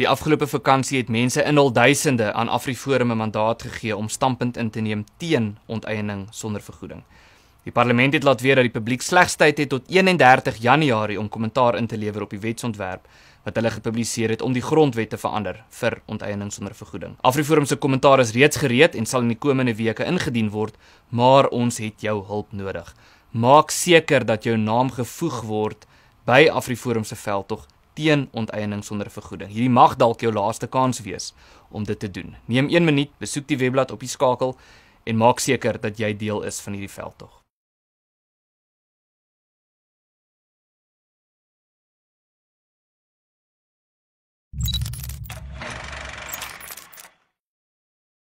Die afgelope vakansie het mense in al duisende aan AfriForum 'n mandaat gegee om standpunt in te neem teen onteiening sonder vergoeding. Die parlement het laat weet dat die publiek slegs tyd het tot 31 Januarie om kommentaar in te lewer op die wetsontwerp wat hulle gepubliseer het om die grondwet te verander vir onteiening sonder vergoeding. AfriForum se kommentaar is reeds gereed en sal in die komende weke ingedien word, maar ons het jou hulp nodig. Maak seker dat jou naam gevoeg word by AfriForum se veldtog teen onteiening sonder vergoeding. Hierdie mag dalk jou laaste kans wees om dit te doen. Neem 1 minuut, besoek die webblad op die skakel en maak seker dat jy deel is van hierdie veldtog.